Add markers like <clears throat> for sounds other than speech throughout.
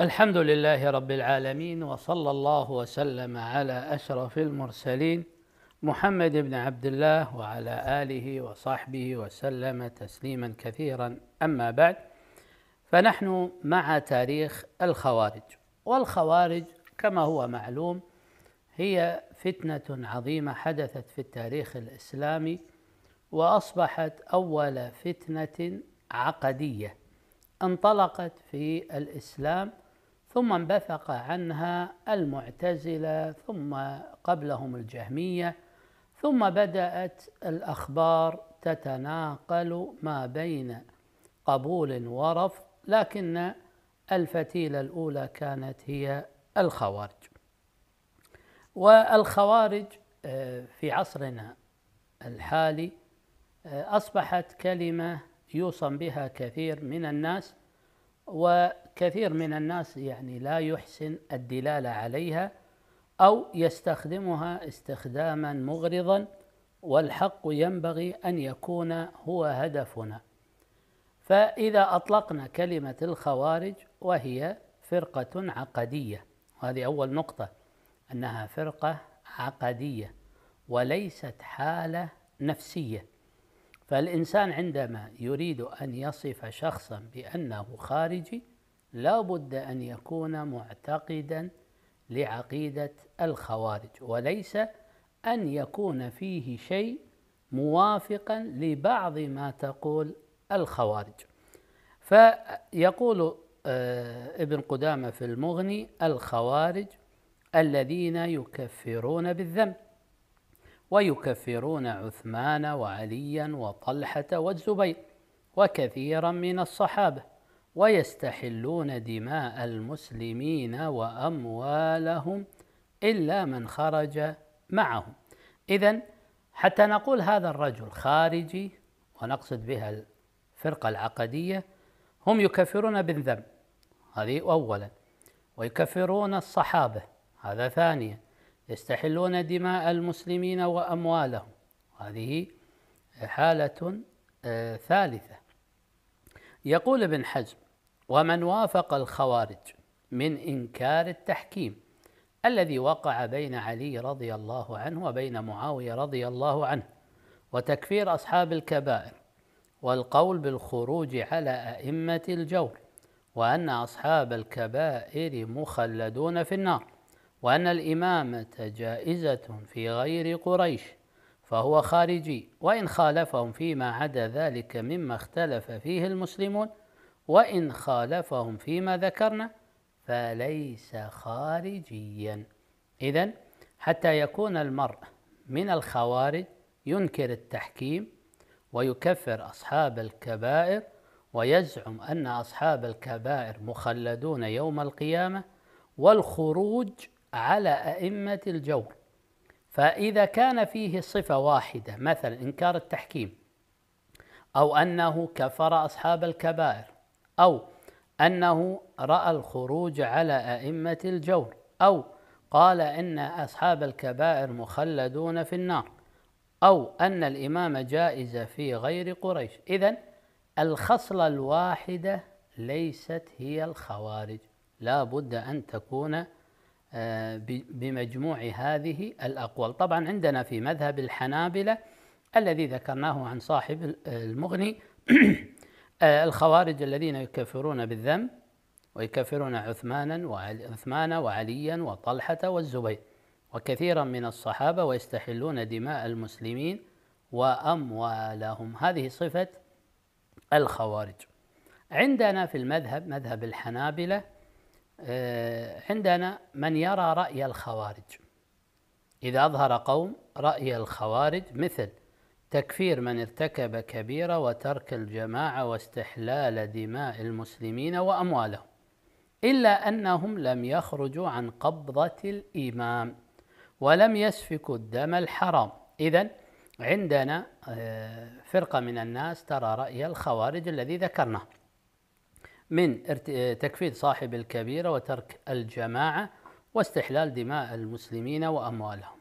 الحمد لله رب العالمين وصلى الله وسلم على اشرف المرسلين محمد بن عبد الله وعلى اله وصحبه وسلم تسليما كثيرا اما بعد فنحن مع تاريخ الخوارج والخوارج كما هو معلوم هي فتنه عظيمه حدثت في التاريخ الاسلامي واصبحت اول فتنه عقديه انطلقت في الاسلام ثم انبثق عنها المعتزله ثم قبلهم الجهميه ثم بدات الاخبار تتناقل ما بين قبول ورفض لكن الفتيله الاولى كانت هي الخوارج والخوارج آه، في عصرنا الحالي آه، اصبحت كلمه يوصم بها كثير من الناس وكثير من الناس يعني لا يحسن الدلاله عليها او يستخدمها استخداما مغرضا والحق ينبغي ان يكون هو هدفنا فاذا اطلقنا كلمه الخوارج وهي فرقه عقديه وهذه اول نقطه انها فرقه عقديه وليست حاله نفسيه فالإنسان عندما يريد أن يصف شخصا بأنه خارجي لا بد أن يكون معتقدا لعقيدة الخوارج وليس أن يكون فيه شيء موافقا لبعض ما تقول الخوارج فيقول آه، ابن قدامة في المغني الخوارج الذين يكفرون بالذنب ويكفرون عثمان وعليا وطلحة والزبير وكثيرا من الصحابة ويستحلون دماء المسلمين وأموالهم إلا من خرج معهم إذا حتى نقول هذا الرجل خارجي ونقصد بها الفرقة العقدية هم يكفرون بالذنب هذه أولا ويكفرون الصحابة هذا ثانيا يستحلون دماء المسلمين وأموالهم هذه حالة آه، ثالثة يقول ابن حزم ومن وافق الخوارج من إنكار التحكيم الذي وقع بين علي رضي الله عنه وبين معاوية رضي الله عنه وتكفير أصحاب الكبائر والقول بالخروج على أئمة الجور وأن أصحاب الكبائر مخلدون في النار وأن الإمامة جائزة في غير قريش فهو خارجي وإن خالفهم فيما عدا ذلك مما اختلف فيه المسلمون وإن خالفهم فيما ذكرنا فليس خارجيا إذا حتى يكون المرء من الخوارج ينكر التحكيم ويكفر أصحاب الكبائر ويزعم أن أصحاب الكبائر مخلدون يوم القيامة والخروج على أئمة الجور فإذا كان فيه صفة واحدة مثلا إنكار التحكيم أو أنه كفر أصحاب الكبائر أو أنه رأى الخروج على أئمة الجور أو قال إن أصحاب الكبائر مخلدون في النار أو أن الإمام جائزة في غير قريش إذا الخصلة الواحدة ليست هي الخوارج لا بد أن تكون آه، بمجموع هذه الأقوال طبعا عندنا في مذهب الحنابلة الذي ذكرناه عن صاحب المغني <clears throat> آه، الخوارج الذين يكفرون بالذنب ويكفرون عثمانا وعثمان وعليا وطلحة والزبير وكثيرا من الصحابة ويستحلون دماء المسلمين وأموالهم هذه صفة الخوارج عندنا في المذهب مذهب الحنابلة آه، عندنا من يرى رأي الخوارج إذا أظهر قوم رأي الخوارج مثل تكفير من ارتكب كبيرة وترك الجماعة واستحلال دماء المسلمين وأموالهم إلا أنهم لم يخرجوا عن قبضة الإمام ولم يسفكوا الدم الحرام إذا عندنا آه، فرقة من الناس ترى رأي الخوارج الذي ذكرناه من تكفير صاحب الكبيرة وترك الجماعة واستحلال دماء المسلمين وأموالهم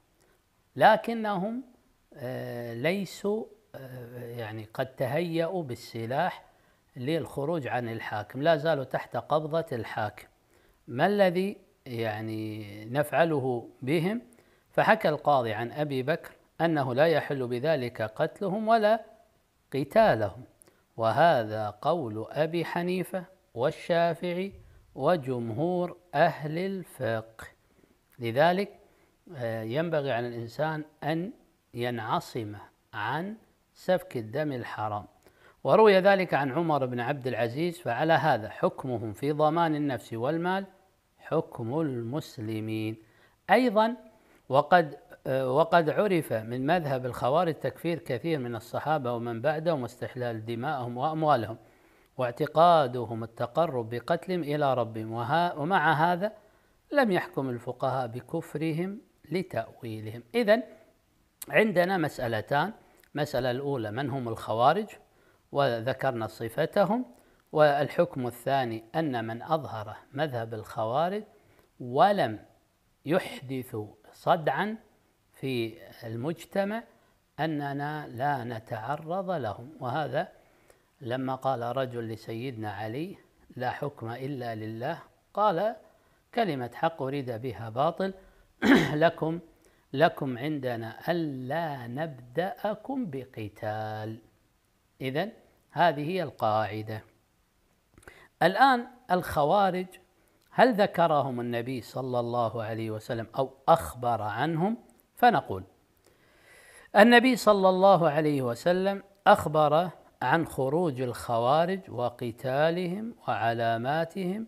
لكنهم آه، ليسوا آه، يعني قد تهيأوا بالسلاح للخروج عن الحاكم لا زالوا تحت قبضة الحاكم ما الذي يعني نفعله بهم فحكى القاضي عن أبي بكر أنه لا يحل بذلك قتلهم ولا قتالهم وهذا قول أبي حنيفة والشافعي وجمهور أهل الفقه لذلك آه، ينبغي على الإنسان أن ينعصم عن سفك الدم الحرام وروي ذلك عن عمر بن عبد العزيز فعلى هذا حكمهم في ضمان النفس والمال حكم المسلمين أيضا وقد آه، وقد عرف من مذهب الخوارج تكفير كثير من الصحابة ومن بعدهم واستحلال دمائهم وأموالهم واعتقادهم التقرب بقتلهم إلى ربهم ومع هذا لم يحكم الفقهاء بكفرهم لتأويلهم إذا عندنا مسألتان المسألة الأولى من هم الخوارج وذكرنا صفتهم والحكم الثاني أن من أظهر مذهب الخوارج ولم يحدث صدعا في المجتمع أننا لا نتعرض لهم وهذا لما قال رجل لسيدنا علي لا حكم إلا لله قال كلمة حق أريد بها باطل <clears throat> لكم لكم عندنا ألا نبدأكم بقتال إذا هذه هي القاعدة الآن الخوارج هل ذكرهم النبي صلى الله عليه وسلم أو أخبر عنهم فنقول النبي صلى الله عليه وسلم أخبر عن خروج الخوارج وقتالهم وعلاماتهم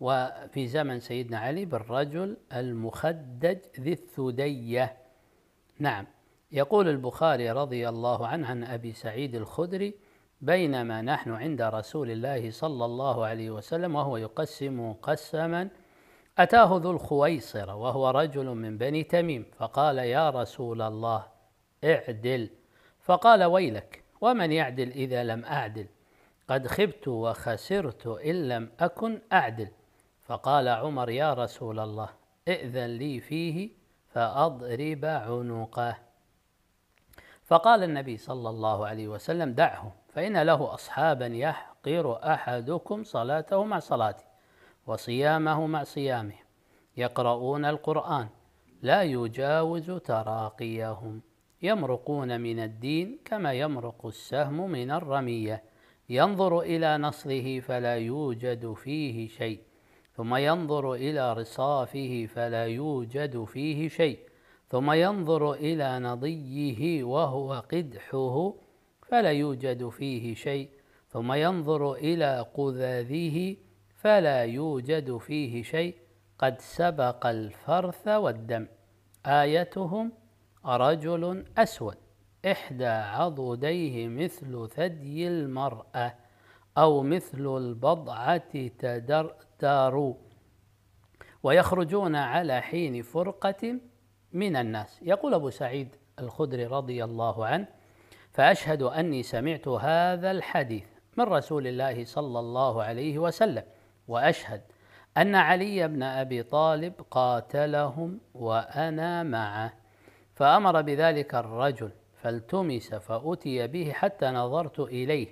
وفي زمن سيدنا علي بالرجل المخدج ذي الثدية نعم يقول البخاري رضي الله عنه عن أبي سعيد الخدري بينما نحن عند رسول الله صلى الله عليه وسلم وهو يقسم قسما أتاه ذو الخويصرة وهو رجل من بني تميم فقال يا رسول الله اعدل فقال ويلك ومن يعدل إذا لم أعدل قد خبت وخسرت إن لم أكن أعدل فقال عمر يا رسول الله ائذن لي فيه فأضرب عنقه فقال النبي صلى الله عليه وسلم دعه فإن له أصحابا يحقر أحدكم صلاته مع صلاته وصيامه مع صيامه يقرؤون القرآن لا يجاوز تراقيهم يمرقون من الدين كما يمرق السهم من الرمية ينظر إلى نصله فلا يوجد فيه شيء ثم ينظر إلى رصافه فلا يوجد فيه شيء ثم ينظر إلى نضيه وهو قدحه فلا يوجد فيه شيء ثم ينظر إلى قذاذه فلا يوجد فيه شيء قد سبق الفرث والدم آيتهم رجل أسود إحدى عضديه مثل ثدي المرأة أو مثل البضعة تدرتر ويخرجون على حين فرقة من الناس يقول أبو سعيد الخدري رضي الله عنه فأشهد أني سمعت هذا الحديث من رسول الله صلى الله عليه وسلم وأشهد أن علي بن أبي طالب قاتلهم وأنا معه فأمر بذلك الرجل فالتمس فأتي به حتى نظرت إليه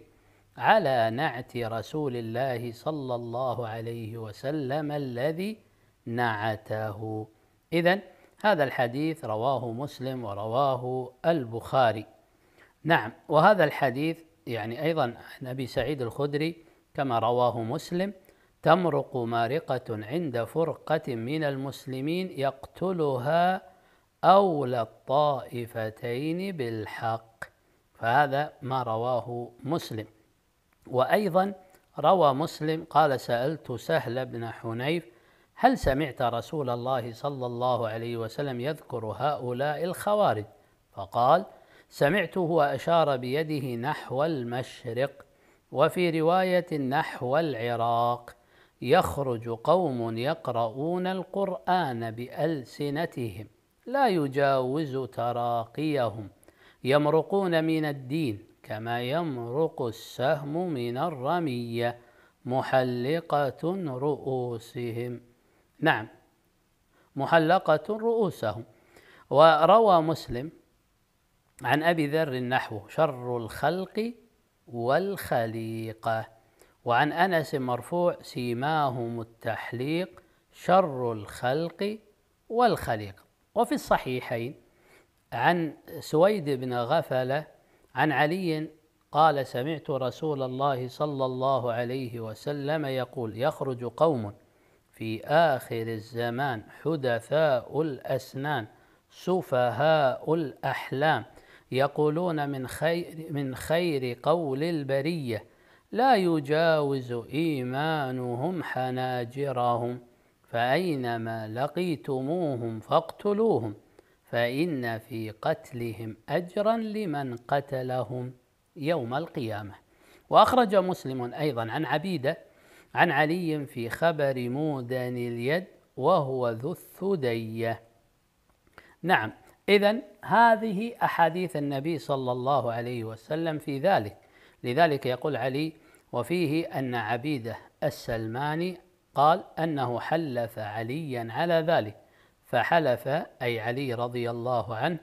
على نعت رسول الله صلى الله عليه وسلم الذي نعته إذا هذا الحديث رواه مسلم ورواه البخاري نعم وهذا الحديث يعني أيضا عن أبي سعيد الخدري كما رواه مسلم تمرق مارقة عند فرقة من المسلمين يقتلها أولى الطائفتين بالحق فهذا ما رواه مسلم وأيضا روى مسلم قال سألت سهل بن حنيف هل سمعت رسول الله صلى الله عليه وسلم يذكر هؤلاء الخوارج فقال سمعته وأشار بيده نحو المشرق وفي رواية نحو العراق يخرج قوم يقرؤون القرآن بألسنتهم لا يجاوز تراقيهم يمرقون من الدين كما يمرق السهم من الرمية محلقة رؤوسهم نعم محلقة رؤوسهم وروى مسلم عن أبي ذر النحو شر الخلق والخليقة وعن أنس مرفوع سيماهم التحليق شر الخلق والخليقة وفي الصحيحين عن سويد بن غفلة عن علي قال سمعت رسول الله صلى الله عليه وسلم يقول يخرج قوم في آخر الزمان حدثاء الأسنان سفهاء الأحلام يقولون من خير من خير قول البرية لا يجاوز إيمانهم حناجرهم فأينما لقيتموهم فاقتلوهم فإن في قتلهم أجرا لمن قتلهم يوم القيامة وأخرج مسلم أيضا عن عبيدة عن علي في خبر مودن اليد وهو ذو الثدية نعم إذا هذه أحاديث النبي صلى الله عليه وسلم في ذلك لذلك يقول علي وفيه أن عبيدة السلماني قال أنه حلف عليا على ذلك فحلف أي علي رضي الله عنه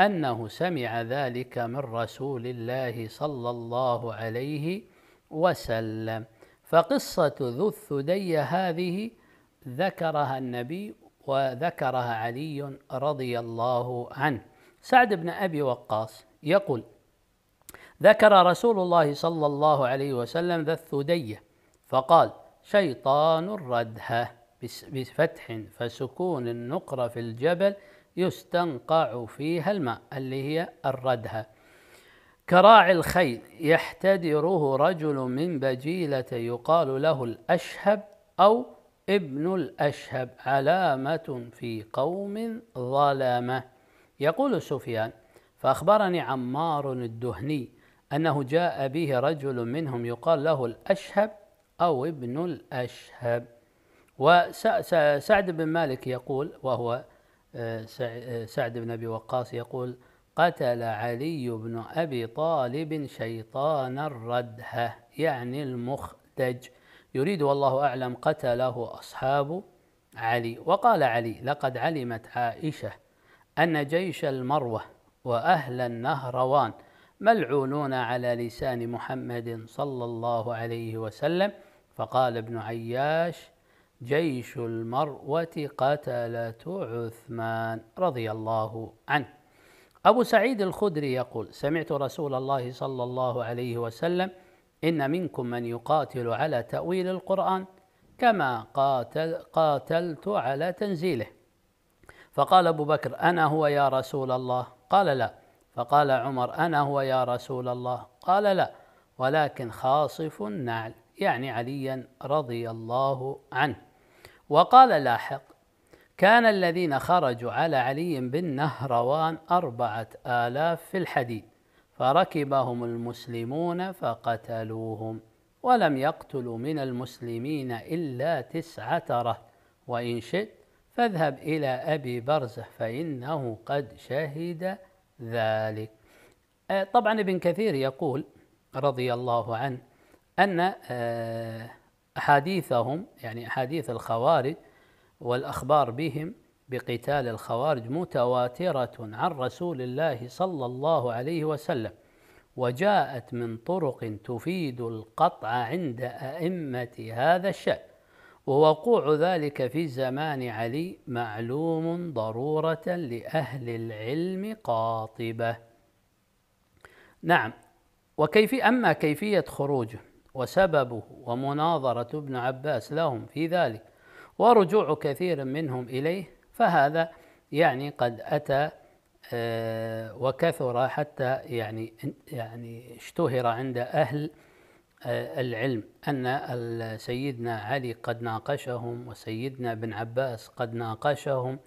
أنه سمع ذلك من رسول الله صلى الله عليه وسلم فقصة ذو الثدي هذه ذكرها النبي وذكرها علي رضي الله عنه سعد بن أبي وقاص يقول ذكر رسول الله صلى الله عليه وسلم ذا الثدي فقال شيطان الردهة بفتح فسكون النقرة في الجبل يستنقع فيها الماء اللي هي الردهة كراعي الخيل يحتدره رجل من بجيلة يقال له الأشهب أو ابن الأشهب علامة في قوم ظلمة يقول سفيان فأخبرني عمار الدهني أنه جاء به رجل منهم يقال له الأشهب أو ابن الأشهب وسعد بن مالك يقول وهو آه، آه، سعد بن أبي وقاص يقول قتل علي بن أبي طالب شيطان الردهة يعني المخدج يريد والله أعلم قتله أصحاب علي وقال علي لقد علمت عائشة أن جيش المروة وأهل النهروان ملعونون على لسان محمد صلى الله عليه وسلم فقال ابن عياش جيش المروة قتلة عثمان رضي الله عنه أبو سعيد الخدري يقول سمعت رسول الله صلى الله عليه وسلم إن منكم من يقاتل على تأويل القرآن كما قاتل قاتلت على تنزيله فقال أبو بكر أنا هو يا رسول الله قال لا فقال عمر أنا هو يا رسول الله قال لا ولكن خاصف النعل يعني عليا رضي الله عنه وقال لاحق كان الذين خرجوا على علي بالنهروان أربعة آلاف في الحديد فركبهم المسلمون فقتلوهم ولم يقتلوا من المسلمين إلا تسعة رهط وإن شئت فاذهب إلى أبي برزة فإنه قد شهد ذلك آه، طبعا ابن كثير يقول رضي الله عنه أن آه، أحاديثهم يعني أحاديث الخوارج والأخبار بهم بقتال الخوارج متواترة عن رسول الله صلى الله عليه وسلم وجاءت من طرق تفيد القطع عند أئمة هذا الشأن ووقوع ذلك في زمان علي معلوم ضرورة لأهل العلم قاطبة نعم وكيف أما كيفية خروجه وسببه ومناظرة ابن عباس لهم في ذلك ورجوع كثير منهم إليه فهذا يعني قد أتى آه، وكثر حتى يعني يعني اشتهر عند أهل آه، العلم أن سيدنا علي قد ناقشهم وسيدنا ابن عباس قد ناقشهم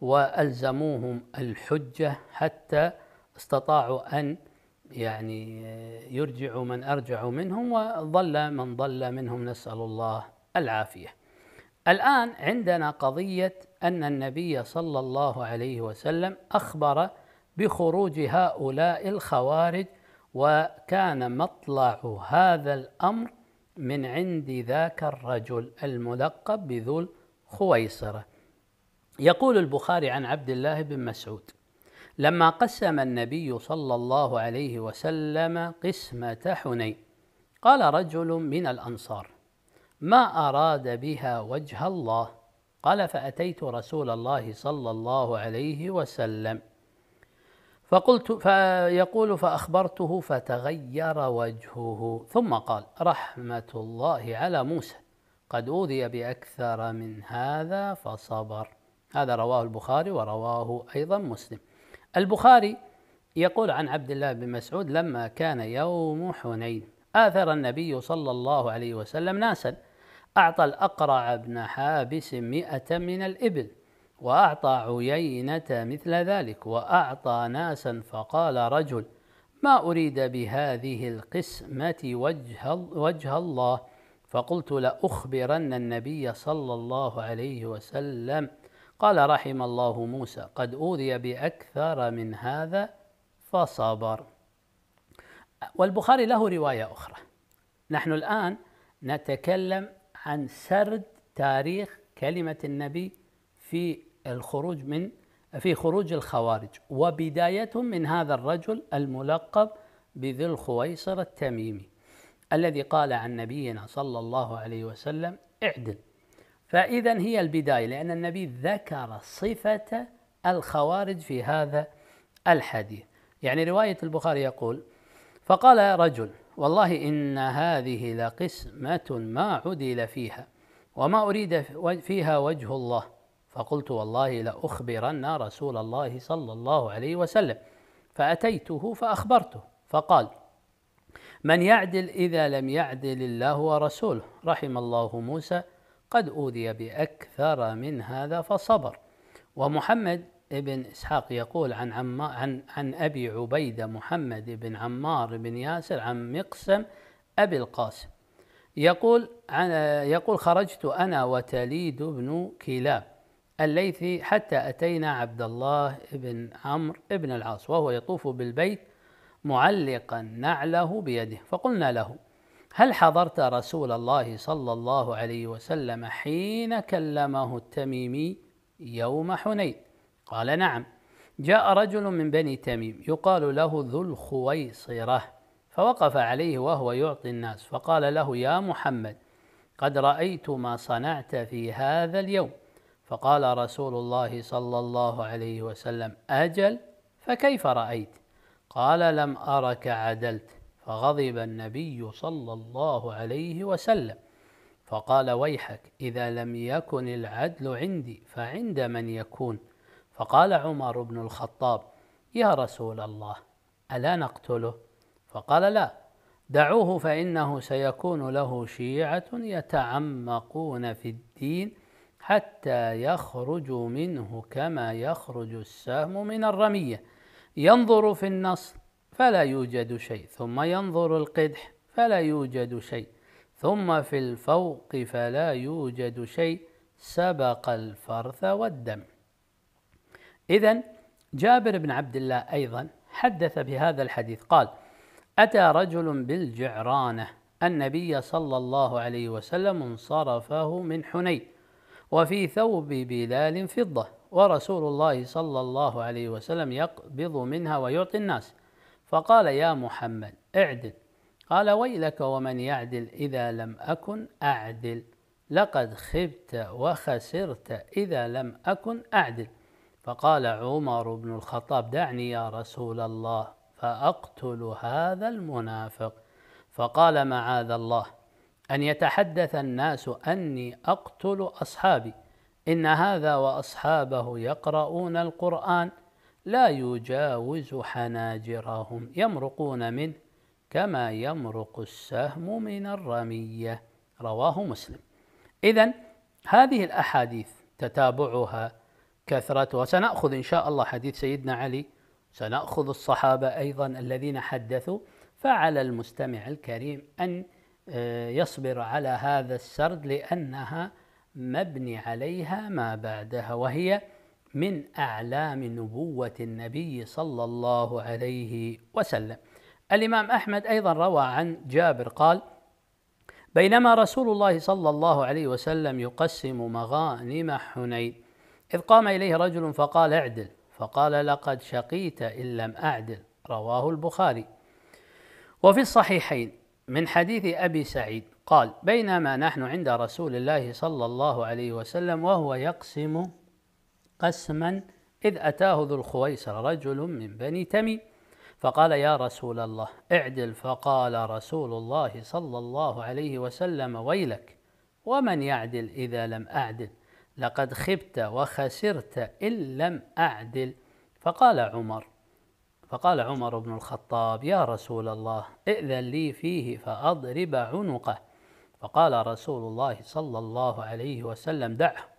وألزموهم الحجة حتى استطاعوا أن يعني يرجع من أرجع منهم وضل من ضل منهم نسأل الله العافية الآن عندنا قضية أن النبي صلى الله عليه وسلم أخبر بخروج هؤلاء الخوارج وكان مطلع هذا الأمر من عند ذاك الرجل الملقب بذو الخويصرة يقول البخاري عن عبد الله بن مسعود لما قسم النبي صلى الله عليه وسلم قسمة حنين قال رجل من الأنصار ما أراد بها وجه الله قال فأتيت رسول الله صلى الله عليه وسلم فقلت فيقول فأخبرته فتغير وجهه ثم قال رحمة الله على موسى قد أوذي بأكثر من هذا فصبر هذا رواه البخاري ورواه أيضا مسلم البخاري يقول عن عبد الله بن مسعود لما كان يوم حنين آثر النبي صلى الله عليه وسلم ناسا أعطى الأقرع بن حابس مئة من الإبل وأعطى عيينة مثل ذلك وأعطى ناسا فقال رجل ما أريد بهذه القسمة وجه, وجه الله فقلت لأخبرن النبي صلى الله عليه وسلم قال رحم الله موسى قد أوذي بأكثر من هذا فصبر والبخاري له رواية أخرى نحن الآن نتكلم عن سرد تاريخ كلمة النبي في الخروج من في خروج الخوارج وبدايتهم من هذا الرجل الملقب بذي الخويصر التميمي الذي قال عن نبينا صلى الله عليه وسلم اعدل فإذا هي البداية لأن النبي ذكر صفة الخوارج في هذا الحديث يعني رواية البخاري يقول فقال رجل والله إن هذه لقسمة ما عدل فيها وما أريد فيها وجه الله فقلت والله لأخبرن رسول الله صلى الله عليه وسلم فأتيته فأخبرته فقال من يعدل إذا لم يعدل الله ورسوله رحم الله موسى قد أوذي بأكثر من هذا فصبر ومحمد بن إسحاق يقول عن عم عن عن أبي عبيدة محمد بن عمار بن ياسر عن مقسم أبي القاسم يقول عن يقول خرجت أنا وتليد بن كلاب الليثي حتى أتينا عبد الله بن عمرو بن العاص وهو يطوف بالبيت معلقا نعله بيده فقلنا له هل حضرت رسول الله صلى الله عليه وسلم حين كلمه التميمي يوم حنين قال نعم جاء رجل من بني تميم يقال له ذو الخويصره فوقف عليه وهو يعطي الناس فقال له يا محمد قد رايت ما صنعت في هذا اليوم فقال رسول الله صلى الله عليه وسلم اجل فكيف رايت قال لم ارك عدلت فغضب النبي صلى الله عليه وسلم فقال ويحك إذا لم يكن العدل عندي فعند من يكون فقال عمر بن الخطاب يا رسول الله ألا نقتله فقال لا دعوه فإنه سيكون له شيعة يتعمقون في الدين حتى يخرجوا منه كما يخرج السهم من الرمية ينظر في النصر فلا يوجد شيء ثم ينظر القدح فلا يوجد شيء ثم في الفوق فلا يوجد شيء سبق الفرث والدم إذا جابر بن عبد الله أيضا حدث بهذا الحديث قال أتى رجل بالجعرانة النبي صلى الله عليه وسلم انصرفه من حنين وفي ثوب بلال فضة ورسول الله صلى الله عليه وسلم يقبض منها ويعطي الناس فقال يا محمد اعدل قال ويلك ومن يعدل إذا لم أكن أعدل لقد خبت وخسرت إذا لم أكن أعدل فقال عمر بن الخطاب دعني يا رسول الله فأقتل هذا المنافق فقال معاذ الله أن يتحدث الناس أني أقتل أصحابي إن هذا وأصحابه يقرؤون القرآن لا يجاوز حناجرهم يمرقون منه كما يمرق السهم من الرمية رواه مسلم إذا هذه الأحاديث تتابعها كثرتها سنأخذ إن شاء الله حديث سيدنا علي سنأخذ الصحابة أيضا الذين حدثوا فعلى المستمع الكريم أن آه، يصبر على هذا السرد لأنها مبني عليها ما بعدها وهي من أعلام نبوة النبي صلى الله عليه وسلم الإمام أحمد أيضا روى عن جابر قال بينما رسول الله صلى الله عليه وسلم يقسم مغانم حنين إذ قام إليه رجل فقال اعدل فقال لقد شقيت إن لم أعدل رواه البخاري وفي الصحيحين من حديث أبي سعيد قال بينما نحن عند رسول الله صلى الله عليه وسلم وهو يقسم قسما إذ أتاه ذو الخويصر رجل من بني تميم فقال يا رسول الله اعدل فقال رسول الله صلى الله عليه وسلم ويلك ومن يعدل إذا لم أعدل لقد خبت وخسرت إن لم أعدل فقال عمر فقال عمر بن الخطاب يا رسول الله ائذن لي فيه فأضرب عنقه فقال رسول الله صلى الله عليه وسلم دعه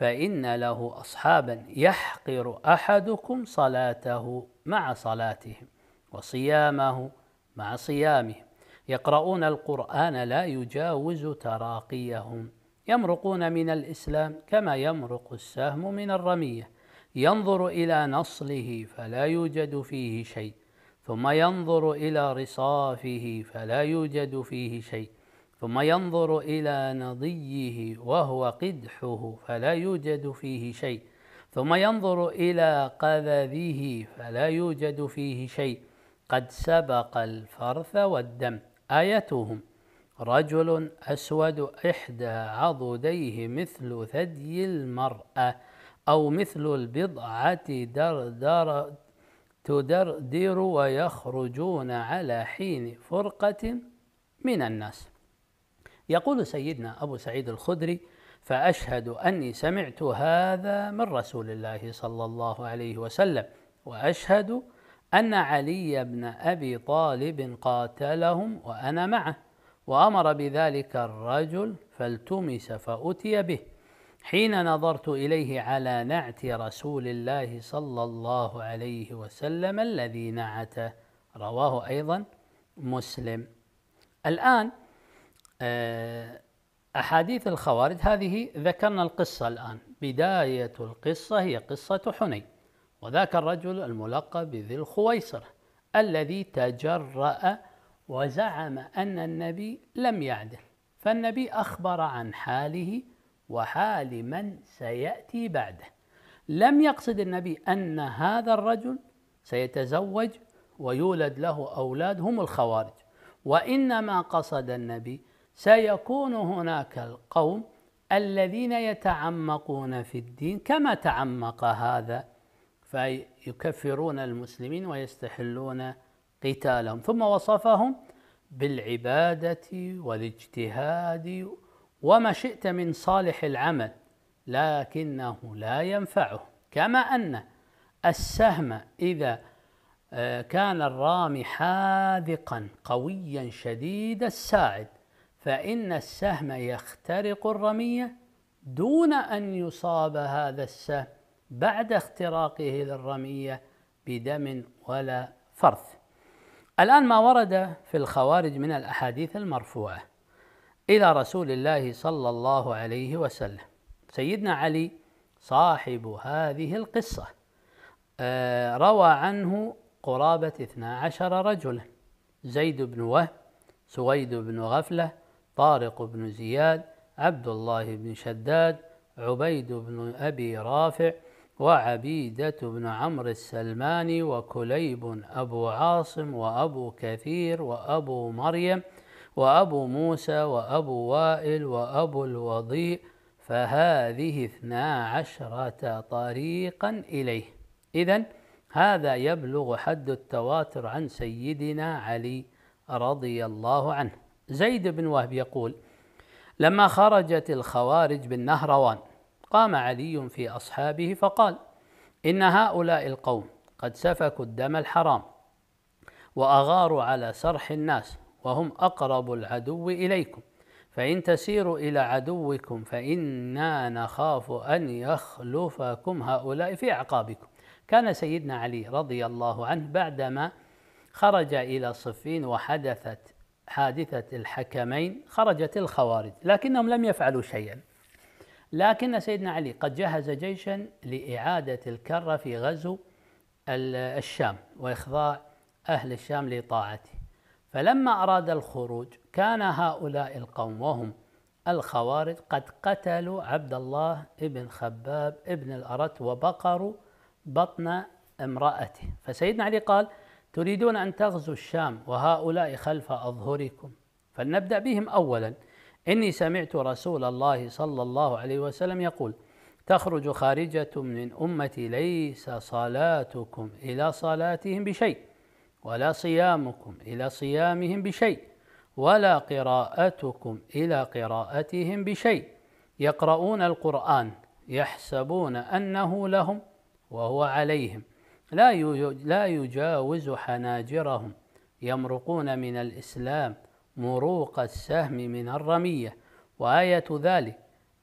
فإن له أصحابا يحقر أحدكم صلاته مع صلاتهم وصيامه مع صيامهم يقرؤون القرآن لا يجاوز تراقيهم يمرقون من الإسلام كما يمرق السهم من الرمية ينظر إلى نصله فلا يوجد فيه شيء ثم ينظر إلى رصافه فلا يوجد فيه شيء ثم ينظر إلى نضيه وهو قدحه فلا يوجد فيه شيء ثم ينظر إلى قذذه فلا يوجد فيه شيء قد سبق الفرث والدم آيتهم رجل أسود إحدى عضديه مثل ثدي المرأة أو مثل البضعة دردر تدردر ويخرجون على حين فرقة من الناس يقول سيدنا أبو سعيد الخدري فأشهد أني سمعت هذا من رسول الله صلى الله عليه وسلم وأشهد أن علي بن أبي طالب قاتلهم وأنا معه وأمر بذلك الرجل فالتمس فأتي به حين نظرت إليه على نعت رسول الله صلى الله عليه وسلم الذي نعته رواه أيضا مسلم الآن آه، أحاديث الخوارج هذه ذكرنا القصة الآن بداية القصة هي قصة حنين وذاك الرجل الملقب بذي الخويصرة الذي تجرأ وزعم أن النبي لم يعدل فالنبي أخبر عن حاله وحال من سيأتي بعده لم يقصد النبي أن هذا الرجل سيتزوج ويولد له أولاد هم الخوارج وإنما قصد النبي سيكون هناك القوم الذين يتعمقون في الدين كما تعمق هذا فيكفرون المسلمين ويستحلون قتالهم ثم وصفهم بالعبادة والاجتهاد وما شئت من صالح العمل لكنه لا ينفعه كما أن السهم إذا آه، كان الرامي حاذقا قويا شديد الساعد فإن السهم يخترق الرمية دون أن يصاب هذا السهم بعد اختراقه للرمية بدم ولا فرث. الآن ما ورد في الخوارج من الأحاديث المرفوعة إلى رسول الله صلى الله عليه وسلم. سيدنا علي صاحب هذه القصة آه، روى عنه قرابة 12 رجلا زيد بن وهب سويد بن غفلة طارق بن زياد عبد الله بن شداد عبيد بن أبي رافع وعبيدة بن عمرو السلماني وكليب أبو عاصم وأبو كثير وأبو مريم وأبو موسى وأبو وائل وأبو الوضيء فهذه اثنا عشرة طريقا إليه إذا هذا يبلغ حد التواتر عن سيدنا علي رضي الله عنه زيد بن وهب يقول لما خرجت الخوارج بالنهروان قام علي في اصحابه فقال ان هؤلاء القوم قد سفكوا الدم الحرام واغاروا على سرح الناس وهم اقرب العدو اليكم فان تسيروا الى عدوكم فانا نخاف ان يخلفكم هؤلاء في اعقابكم كان سيدنا علي رضي الله عنه بعدما خرج الى صفين وحدثت حادثة الحكمين خرجت الخوارج لكنهم لم يفعلوا شيئا لكن سيدنا علي قد جهز جيشا لإعادة الكرة في غزو الشام وإخضاع أهل الشام لطاعته فلما أراد الخروج كان هؤلاء القوم وهم الخوارج قد قتلوا عبد الله بن خباب بن الأرت وبقروا بطن امرأته فسيدنا علي قال تريدون أن تغزوا الشام وهؤلاء خلف أظهركم فلنبدأ بهم أولا إني سمعت رسول الله صلى الله عليه وسلم يقول تخرج خارجة من أمتي ليس صلاتكم إلى صلاتهم بشيء ولا صيامكم إلى صيامهم بشيء ولا قراءتكم إلى قراءتهم بشيء يقرؤون القرآن يحسبون أنه لهم وهو عليهم لا لا يجاوز حناجرهم يمرقون من الإسلام مروق السهم من الرمية وآية ذلك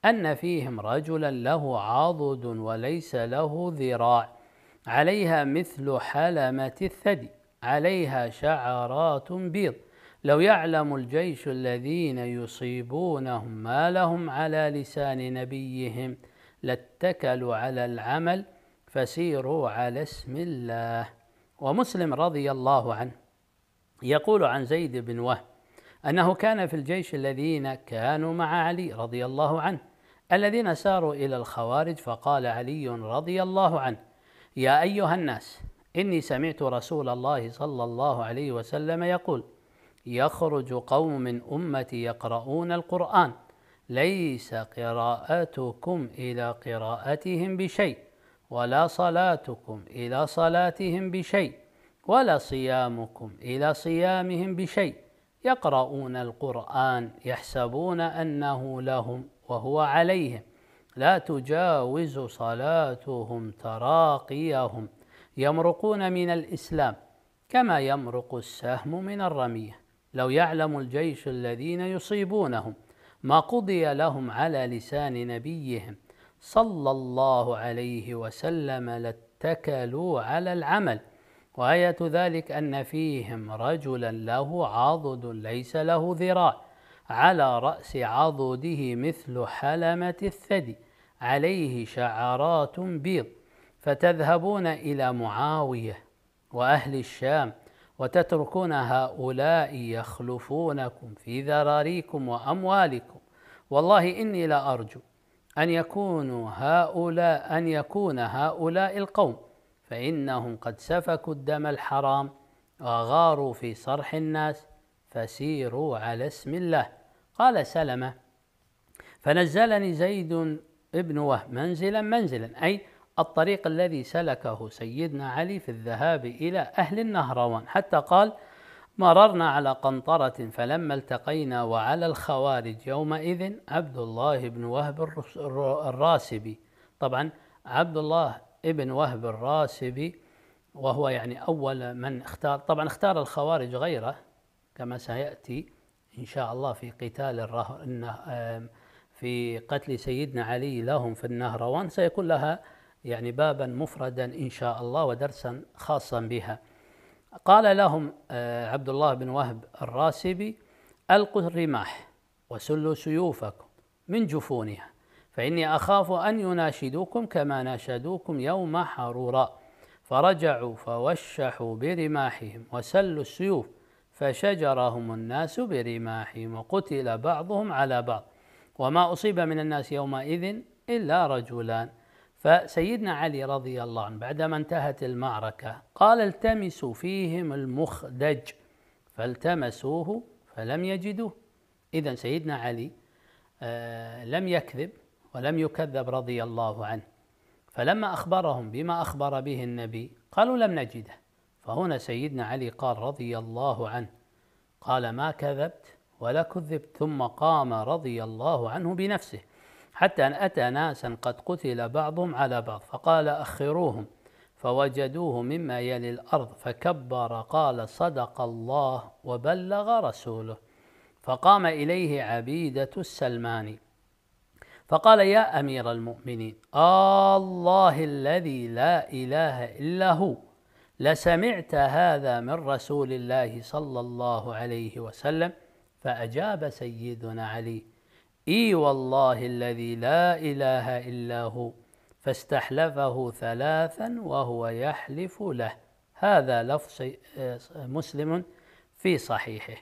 أن فيهم رجلا له عضد وليس له ذراع عليها مثل حلمة الثدي عليها شعرات بيض لو يعلم الجيش الذين يصيبونهم ما لهم على لسان نبيهم لاتكلوا على العمل فسيروا على اسم الله ومسلم رضي الله عنه يقول عن زيد بن وهب انه كان في الجيش الذين كانوا مع علي رضي الله عنه الذين ساروا الى الخوارج فقال علي رضي الله عنه يا ايها الناس اني سمعت رسول الله صلى الله عليه وسلم يقول يخرج قوم من امتي يقرؤون القران ليس قراءتكم الى قراءتهم بشيء ولا صلاتكم إلى صلاتهم بشيء ولا صيامكم إلى صيامهم بشيء يقرؤون القرآن يحسبون أنه لهم وهو عليهم لا تجاوز صلاتهم تراقيهم يمرقون من الإسلام كما يمرق السهم من الرمية لو يعلم الجيش الذين يصيبونهم ما قضي لهم على لسان نبيهم صلى الله عليه وسلم لاتكلوا على العمل وآية ذلك أن فيهم رجلا له عضد ليس له ذراع على رأس عضده مثل حلمة الثدي عليه شعرات بيض فتذهبون إلى معاوية وأهل الشام وتتركون هؤلاء يخلفونكم في ذراريكم وأموالكم والله إني لأرجو أن يكونوا هؤلاء أن يكون هؤلاء القوم فإنهم قد سفكوا الدم الحرام وغاروا في صرح الناس فسيروا على اسم الله قال سلمة فنزلني زيد ابن وهب منزلا منزلا أي الطريق الذي سلكه سيدنا علي في الذهاب إلى أهل النهروان حتى قال مررنا على قنطرة فلما التقينا وعلى الخوارج يومئذ عبد الله بن وهب الراسبي طبعا عبد الله بن وهب الراسبي وهو يعني أول من اختار طبعا اختار الخوارج غيره كما سيأتي إن شاء الله في قتال في قتل سيدنا علي لهم في النهروان سيكون لها يعني بابا مفردا إن شاء الله ودرسا خاصا بها قال لهم آه، عبد الله بن وهب الراسبي ألقوا الرماح وسلوا سيوفكم من جفونها فإني أخاف أن يناشدوكم كما ناشدوكم يوم حرورا فرجعوا فوشحوا برماحهم وسلوا السيوف فشجرهم الناس برماحهم وقتل بعضهم على بعض وما أصيب من الناس يومئذ إلا رجلان فسيدنا علي رضي الله عنه بعدما انتهت المعركة قال التمسوا فيهم المخدج فالتمسوه فلم يجدوه إذا سيدنا علي آه، لم يكذب ولم يكذب رضي الله عنه فلما أخبرهم بما أخبر به النبي قالوا لم نجده فهنا سيدنا علي قال رضي الله عنه قال ما كذبت ولا كذبت ثم قام رضي الله عنه بنفسه حتى أن أتى ناسا قد قتل بعضهم على بعض فقال أخروهم فوجدوه مما يلي الأرض فكبر قال صدق الله وبلغ رسوله فقام إليه عبيدة السلماني فقال يا أمير المؤمنين الله الذي لا إله إلا هو لسمعت هذا من رسول الله صلى الله عليه وسلم فأجاب سيدنا علي إي والله الذي لا إله إلا هو فاستحلفه ثلاثا وهو يحلف له هذا لفظ آه، مسلم في صحيحه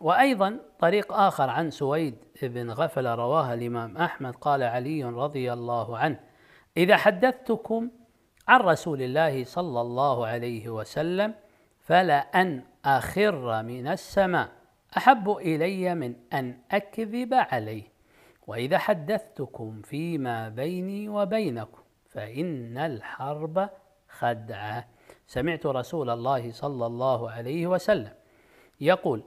وأيضا طريق آخر عن سويد بن غفل رواها الإمام أحمد قال علي رضي الله عنه إذا حدثتكم عن رسول الله صلى الله عليه وسلم فلأن أخر من السماء أحب إلي من أن أكذب عليه وإذا حدثتكم فيما بيني وبينكم فإن الحرب خدعة سمعت رسول الله صلى الله عليه وسلم يقول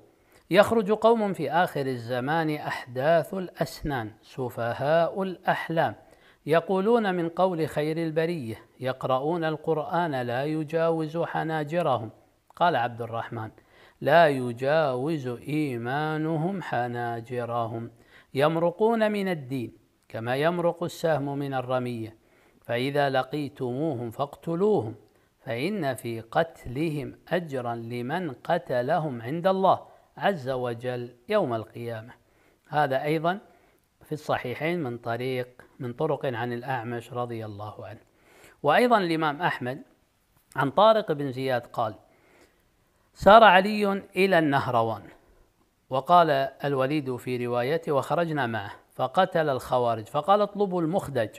يخرج قوم في آخر الزمان أحداث الأسنان سفهاء الأحلام يقولون من قول خير البرية يقرؤون القرآن لا يجاوز حناجرهم قال عبد الرحمن لا يجاوز إيمانهم حناجرهم يمرقون من الدين كما يمرق السهم من الرميه فاذا لقيتموهم فاقتلوهم فان في قتلهم اجرا لمن قتلهم عند الله عز وجل يوم القيامه هذا ايضا في الصحيحين من طريق من طرق عن الاعمش رضي الله عنه وايضا الامام احمد عن طارق بن زياد قال سار علي الى النهروان وقال الوليد في روايته وخرجنا معه فقتل الخوارج فقال اطلبوا المخدج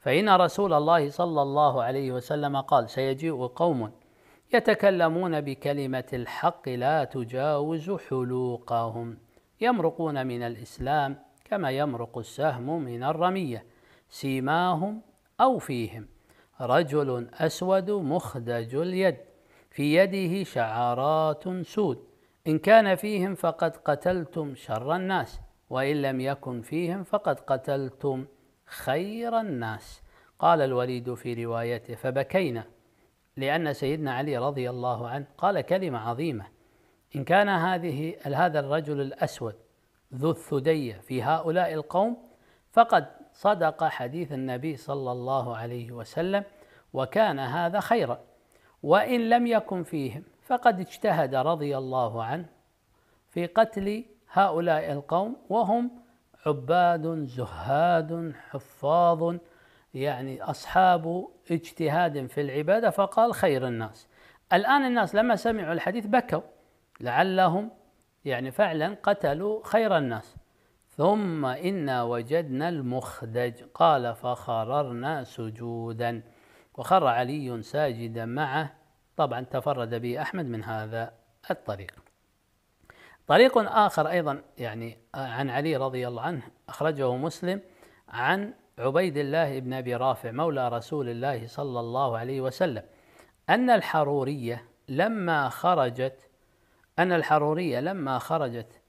فإن رسول الله صلى الله عليه وسلم قال سيجيء قوم يتكلمون بكلمة الحق لا تجاوز حلوقهم يمرقون من الإسلام كما يمرق السهم من الرمية سيماهم أو فيهم رجل أسود مخدج اليد في يده شعارات سود إن كان فيهم فقد قتلتم شر الناس وإن لم يكن فيهم فقد قتلتم خير الناس قال الوليد في روايته فبكينا لأن سيدنا علي رضي الله عنه قال كلمة عظيمة إن كان هذه هذا الرجل الأسود ذو الثدية في هؤلاء القوم فقد صدق حديث النبي صلى الله عليه وسلم وكان هذا خيرا وإن لم يكن فيهم فقد اجتهد رضي الله عنه في قتل هؤلاء القوم وهم عباد زهاد حفاظ يعني اصحاب اجتهاد في العباده فقال خير الناس الان الناس لما سمعوا الحديث بكوا لعلهم يعني فعلا قتلوا خير الناس ثم انا وجدنا المخدج قال فخررنا سجودا وخر علي ساجدا معه طبعا تفرد به أحمد من هذا الطريق طريق آخر أيضا يعني عن علي رضي الله عنه أخرجه مسلم عن عبيد الله بن أبي رافع مولى رسول الله صلى الله عليه وسلم أن الحرورية لما خرجت أن الحرورية لما خرجت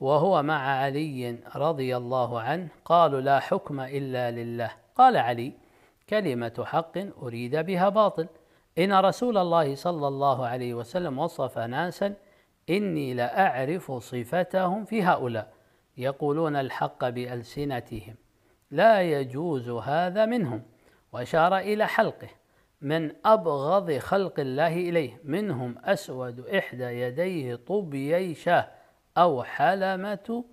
وهو مع علي رضي الله عنه قالوا لا حكم إلا لله قال علي كلمة حق أريد بها باطل إن رسول الله صلى الله عليه وسلم وصف ناسا إني لأعرف صفتهم في هؤلاء يقولون الحق بألسنتهم لا يجوز هذا منهم وأشار إلى حلقه من أبغض خلق الله إليه منهم أسود إحدى يديه طبيي شاه أو حلمة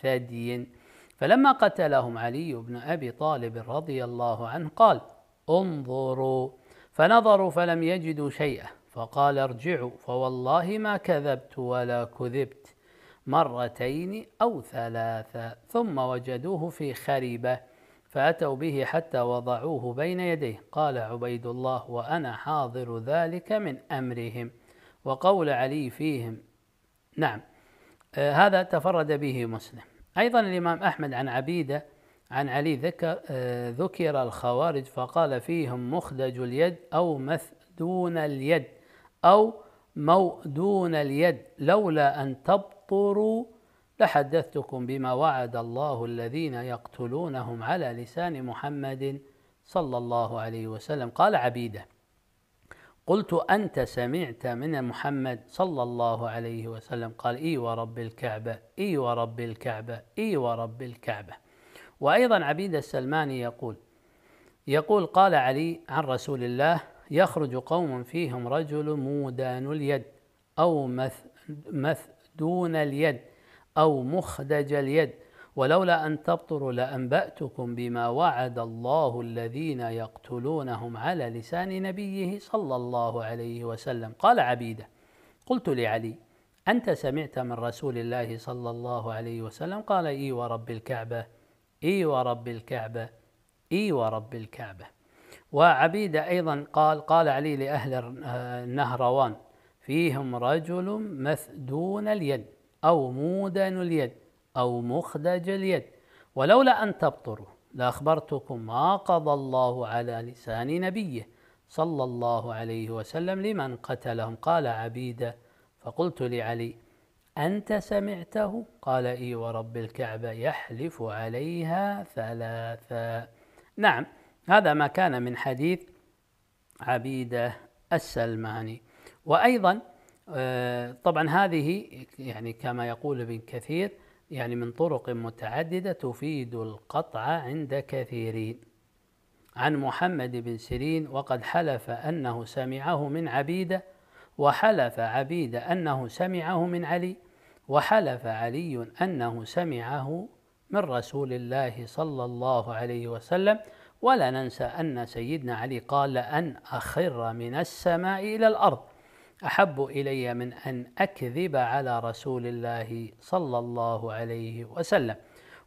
ثدي فلما قتلهم علي بن أبي طالب رضي الله عنه قال انظروا فنظروا فلم يجدوا شيئا فقال ارجعوا فوالله ما كذبت ولا كذبت مرتين أو ثلاثا ثم وجدوه في خريبة فأتوا به حتى وضعوه بين يديه قال عبيد الله وأنا حاضر ذلك من أمرهم وقول علي فيهم نعم آه، هذا تفرد به مسلم أيضا الإمام أحمد عن عبيدة عن علي ذكر, آه، ذكر الخوارج فقال فيهم مخدج اليد أو مثدون اليد أو مودون اليد لولا أن تبطروا لحدثتكم بما وعد الله الذين يقتلونهم على لسان محمد صلى الله عليه وسلم قال عبيده قلت أنت سمعت من محمد صلى الله عليه وسلم قال إي ورب الكعبة إي ورب الكعبة إي ورب الكعبة وأيضا عبيد السلماني يقول يقول قال علي عن رسول الله يخرج قوم فيهم رجل مودان اليد أو مث, مث دون اليد أو مخدج اليد ولولا أن تبطروا لأنبأتكم بما وعد الله الذين يقتلونهم على لسان نبيه صلى الله عليه وسلم قال عبيدة قلت لعلي أنت سمعت من رسول الله صلى الله عليه وسلم قال إي ورب الكعبة إيوة رب الكعبة إيوة رب الكعبة وعبيدة أيضا قال قال علي لأهل آه، النهروان فيهم رجل مثدون اليد أو مودن اليد أو مخدج اليد ولولا أن تبطروا لأخبرتكم ما قضى الله على لسان نبيه صلى الله عليه وسلم لمن قتلهم قال عبيدة فقلت لعلي أنت سمعته قال إي ورب الكعبة يحلف عليها ثلاثا نعم هذا ما كان من حديث عبيدة السلماني وأيضا آه، طبعا هذه يعني كما يقول ابن كثير يعني من طرق متعددة تفيد القطع عند كثيرين عن محمد بن سيرين وقد حلف أنه سمعه من عبيدة وحلف عبيدة أنه سمعه من علي وحلف علي أنه سمعه من رسول الله صلى الله عليه وسلم ولا ننسى أن سيدنا علي قال أن أخر من السماء إلى الأرض أحب إلي من أن أكذب على رسول الله صلى الله عليه وسلم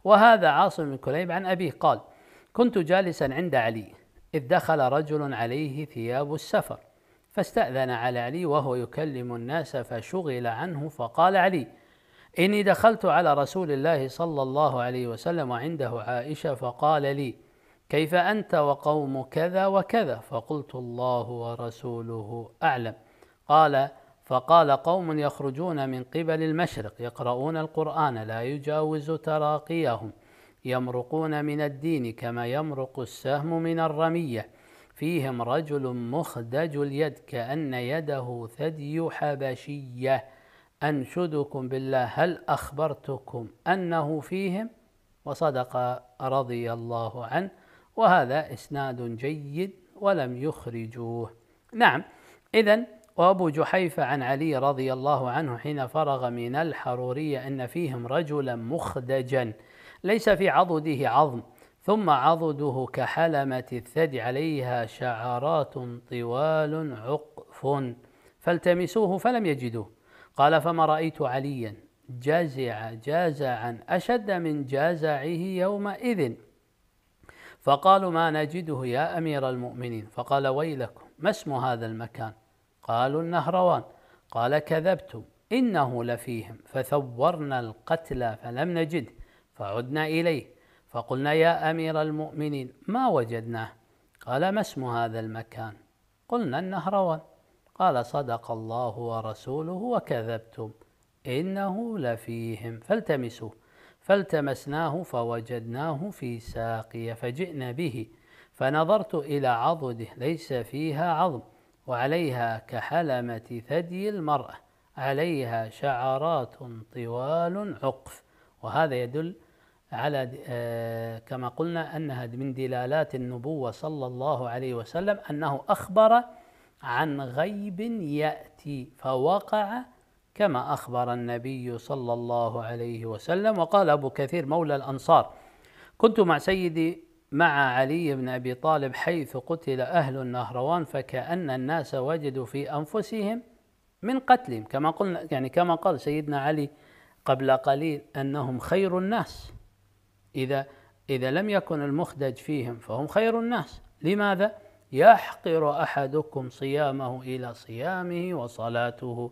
وهذا عاصم بن كليب عن أبيه قال كنت جالسا عند علي إذ دخل رجل عليه ثياب السفر فاستأذن على علي وهو يكلم الناس فشغل عنه فقال علي إني دخلت على رسول الله صلى الله عليه وسلم وعنده عائشة فقال لي كيف أنت وقوم كذا وكذا فقلت الله ورسوله أعلم قال فقال قوم يخرجون من قبل المشرق يقرؤون القرآن لا يجاوز تراقيهم يمرقون من الدين كما يمرق السهم من الرمية فيهم رجل مخدج اليد كأن يده ثدي حبشيه أنشدكم بالله هل أخبرتكم أنه فيهم وصدق رضي الله عنه وهذا إسناد جيد ولم يخرجوه نعم إذا وأبو جحيفة عن علي رضي الله عنه حين فرغ من الحرورية أن فيهم رجلا مخدجا ليس في عضده عظم ثم عضده كحلمة الثدي عليها شعرات طوال عقف فالتمسوه فلم يجدوه قال فما رأيت عليا جزع جازعا أشد من جازعه يومئذ فقالوا ما نجده يا أمير المؤمنين فقال ويلكم ما اسم هذا المكان قالوا النهروان قال كذبتم إنه لفيهم فثورنا القتلى فلم نجده فعدنا إليه فقلنا يا أمير المؤمنين ما وجدناه قال ما اسم هذا المكان قلنا النهروان قال صدق الله ورسوله وكذبتم إنه لفيهم فالتمسوه فالتمسناه فوجدناه في ساقية فجئنا به فنظرت إلى عضده ليس فيها عظم وعليها كحلمة ثدي المرأة عليها شعرات طوال عقف وهذا يدل على آه، كما قلنا أنها من دلالات النبوة صلى الله عليه وسلم أنه أخبر عن غيب يأتي فوقع كما أخبر النبي صلى الله عليه وسلم وقال أبو كثير مولى الأنصار كنت مع سيدي مع علي بن أبي طالب حيث قتل أهل النهروان فكأن الناس وجدوا في أنفسهم من قتلهم كما قلنا يعني كما قال سيدنا علي قبل قليل أنهم خير الناس إذا إذا لم يكن المخدج فيهم فهم خير الناس لماذا؟ يحقر احدكم صيامه الى صيامه وصلاته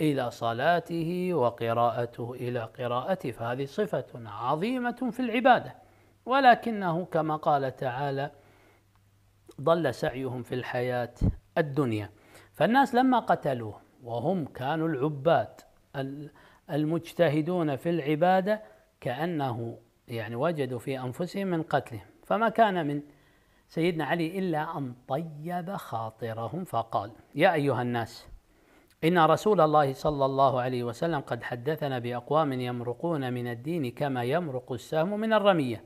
الى صلاته وقراءته الى قراءته فهذه صفه عظيمه في العباده ولكنه كما قال تعالى ضل سعيهم في الحياه الدنيا فالناس لما قتلوه وهم كانوا العباد المجتهدون في العباده كانه يعني وجدوا في انفسهم من قتلهم فما كان من سيدنا علي إلا أن طيب خاطرهم فقال يا أيها الناس إن رسول الله صلى الله عليه وسلم قد حدثنا بأقوام يمرقون من الدين كما يمرق السهم من الرمية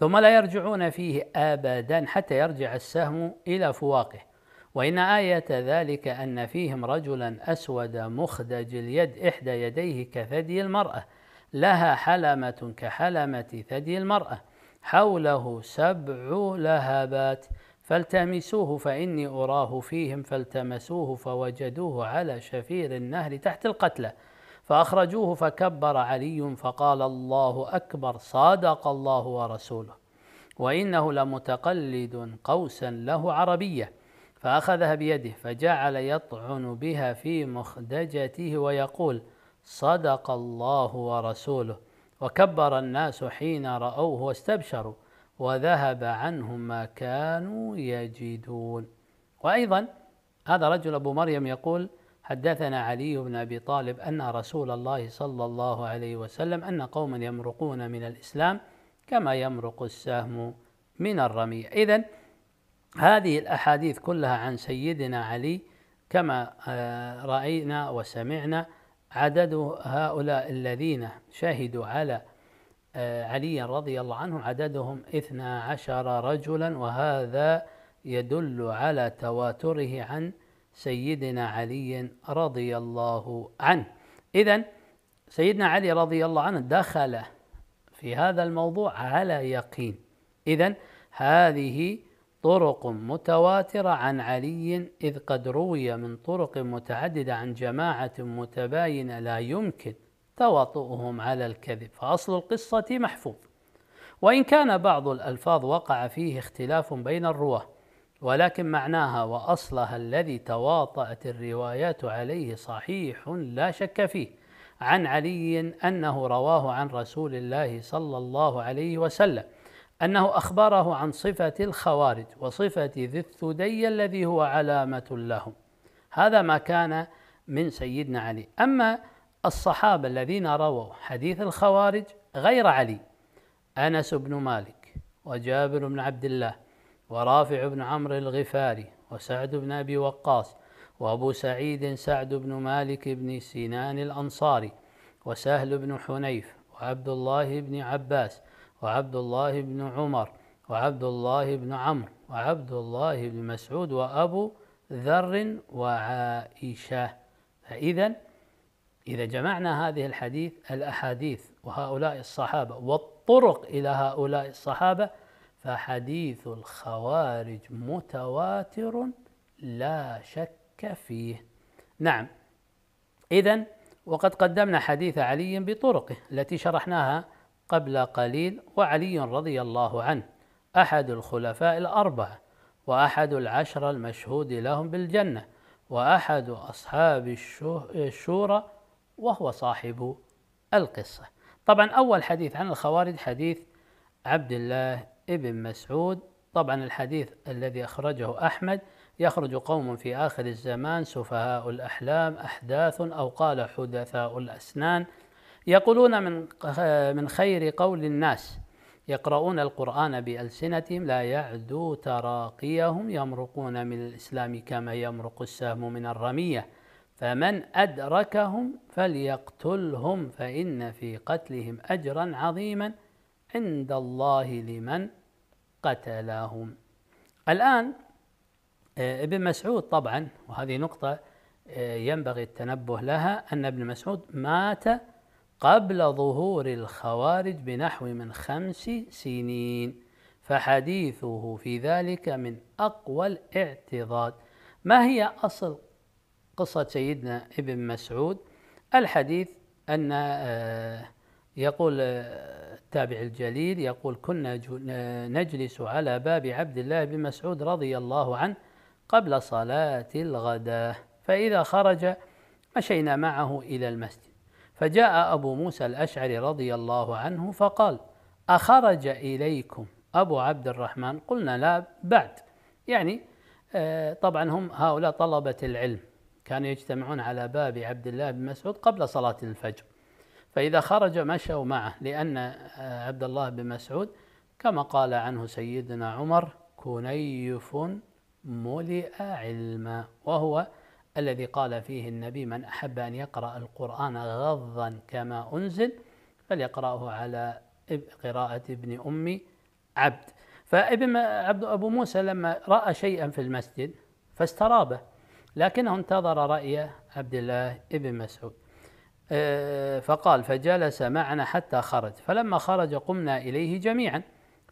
ثم لا يرجعون فيه أبدا حتى يرجع السهم إلى فواقه وإن آية ذلك أن فيهم رجلا أسود مخدج اليد إحدى يديه كثدي المرأة لها حلمة كحلمة ثدي المرأة حوله سبع لهبات فالتمسوه فإني أراه فيهم فالتمسوه فوجدوه على شفير النهر تحت القتلة فأخرجوه فكبر علي فقال الله أكبر صادق الله ورسوله وإنه لمتقلد قوسا له عربية فأخذها بيده فجعل يطعن بها في مخدجته ويقول صدق الله ورسوله وكبر الناس حين رأوه واستبشروا وذهب عنهم ما كانوا يجدون وأيضا هذا رجل أبو مريم يقول حدثنا علي بن أبي طالب أن رسول الله صلى الله عليه وسلم أن قوما يمرقون من الإسلام كما يمرق السهم من الرمية إذا هذه الأحاديث كلها عن سيدنا علي كما آه، رأينا وسمعنا عدد هؤلاء الذين شهدوا على آه، علي رضي الله عنه عددهم اثنا عشر رجلا وهذا يدل على تواتره عن سيدنا علي رضي الله عنه إذا سيدنا علي رضي الله عنه دخل في هذا الموضوع على يقين إذا هذه طرق متواترة عن علي إذ قد روي من طرق متعددة عن جماعة متباينة لا يمكن تواطؤهم على الكذب فأصل القصة محفوظ وإن كان بعض الألفاظ وقع فيه اختلاف بين الرواه ولكن معناها وأصلها الذي تواطأت الروايات عليه صحيح لا شك فيه عن علي أنه رواه عن رسول الله صلى الله عليه وسلم أنه أخبره عن صفة الخوارج وصفة ذي الثدي الذي هو علامة لهم هذا ما كان من سيدنا علي أما الصحابة الذين رووا حديث الخوارج غير علي أنس بن مالك وجابر بن عبد الله ورافع بن عمرو الغفاري وسعد بن أبي وقاص وأبو سعيد سعد بن مالك بن سنان الأنصاري وسهل بن حنيف وعبد الله بن عباس وعبد الله بن عمر وعبد الله بن عمرو وعبد الله بن مسعود وأبو ذر وعائشة فإذا إذا جمعنا هذه الحديث الأحاديث وهؤلاء الصحابة والطرق إلى هؤلاء الصحابة فحديث الخوارج متواتر لا شك فيه نعم إذا وقد قدمنا حديث علي بطرقه التي شرحناها قبل قليل وعلي رضي الله عنه أحد الخلفاء الأربعة وأحد العشرة المشهود لهم بالجنة وأحد أصحاب الشورى وهو صاحب القصة طبعا أول حديث عن الخوارج حديث عبد الله ابن مسعود طبعا الحديث الذي أخرجه أحمد يخرج قوم في آخر الزمان سفهاء الأحلام أحداث أو قال حدثاء الأسنان يقولون من من خير قول الناس يقرؤون القرآن بألسنتهم لا يعدو تراقيهم يمرقون من الإسلام كما يمرق السهم من الرمية فمن أدركهم فليقتلهم فإن في قتلهم أجرا عظيما عند الله لمن قتلهم الآن آه، ابن مسعود طبعا وهذه نقطة آه، ينبغي التنبه لها أن ابن مسعود مات قبل ظهور الخوارج بنحو من خمس سنين فحديثه في ذلك من أقوى الاعتضاد ما هي أصل قصة سيدنا ابن مسعود الحديث أن آه، يقول آه، التابع الجليل يقول كنا آه، نجلس على باب عبد الله بن مسعود رضي الله عنه قبل صلاة الغداء فإذا خرج مشينا معه إلى المسجد فجاء أبو موسى الأشعري رضي الله عنه فقال أخرج إليكم أبو عبد الرحمن قلنا لا بعد يعني آه، طبعا هم هؤلاء طلبة العلم كانوا يجتمعون على باب عبد الله بن مسعود قبل صلاة الفجر فإذا خرج مشوا معه لأن آه، عبد الله بن مسعود كما قال عنه سيدنا عمر كنيف ملئ علما وهو الذي قال فيه النبي من أحب أن يقرأ القرآن غضا كما أنزل فليقرأه على قراءة ابن أم عبد فابن عبد أبو موسى لما رأى شيئا في المسجد فاسترابه لكنه انتظر رأي عبد الله بن مسعود آه، فقال فجلس معنا حتى خرج فلما خرج قمنا إليه جميعا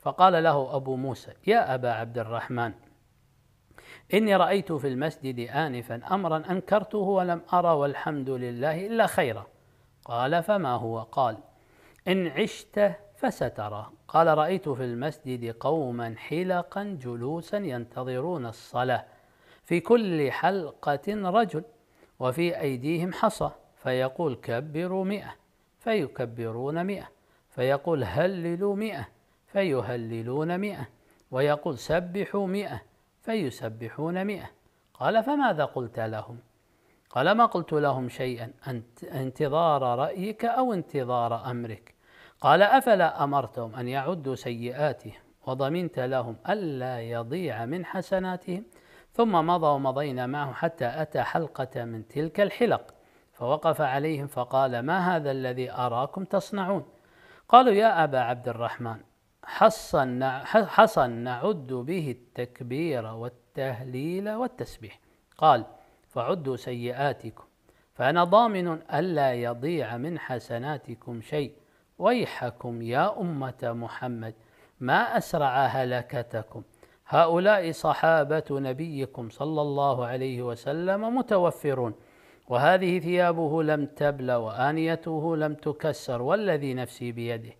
فقال له أبو موسى يا أبا عبد الرحمن إني رأيت في المسجد آنفا أمرا أنكرته ولم أرى والحمد لله إلا خيرا قال فما هو قال إن عشت فسترى قال رأيت في المسجد قوما حلقا جلوسا ينتظرون الصلاة في كل حلقة رجل وفي أيديهم حصى فيقول كبروا مئة فيكبرون مئة فيقول هللوا مئة فيهللون مئة ويقول سبحوا مئة فيسبحون مئة قال فماذا قلت لهم قال ما قلت لهم شيئا انتظار رأيك أو انتظار أمرك قال أفلا أمرتهم أن يعدوا سيئاتهم وضمنت لهم ألا يضيع من حسناتهم ثم مضى ومضينا معه حتى أتى حلقة من تلك الحلق فوقف عليهم فقال ما هذا الذي أراكم تصنعون قالوا يا أبا عبد الرحمن حصن نعد به التكبير والتهليل والتسبيح قال فعدوا سيئاتكم فأنا ضامن ألا يضيع من حسناتكم شيء ويحكم يا أمة محمد ما أسرع هلكتكم هؤلاء صحابة نبيكم صلى الله عليه وسلم متوفرون وهذه ثيابه لم تبلى وآنيته لم تكسر والذي نفسي بيده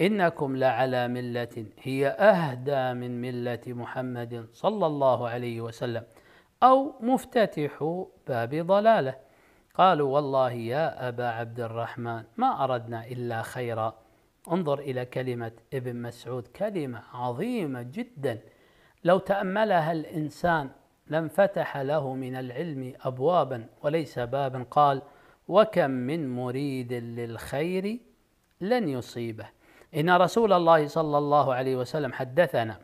إنكم لعلى ملة هي أهدى من ملة محمد صلى الله عليه وسلم أو مفتتح باب ضلالة قالوا والله يا أبا عبد الرحمن ما أردنا إلا خيرا انظر إلى كلمة ابن مسعود كلمة عظيمة جدا لو تأملها الإنسان لانفتح له من العلم أبوابا وليس بابا قال وكم من مريد للخير لن يصيبه إن رسول الله صلى الله عليه وسلم حدثنا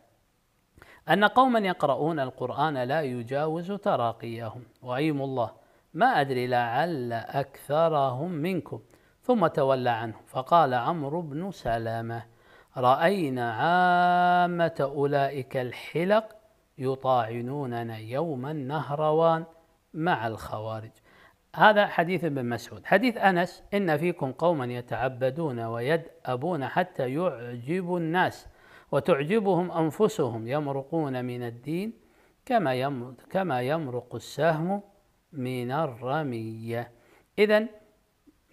أن قوما يقرؤون القرآن لا يجاوز تراقيهم وأيم الله ما أدري لعل أكثرهم منكم ثم تولى عنه فقال عمرو بن سلامة رأينا عامة أولئك الحلق يطاعنوننا يوم النهروان مع الخوارج هذا حديث ابن مسعود حديث أنس إن فيكم قوما يتعبدون ويدأبون حتى يعجبوا الناس وتعجبهم أنفسهم يمرقون من الدين كما كما يمرق السهم من الرمية إذا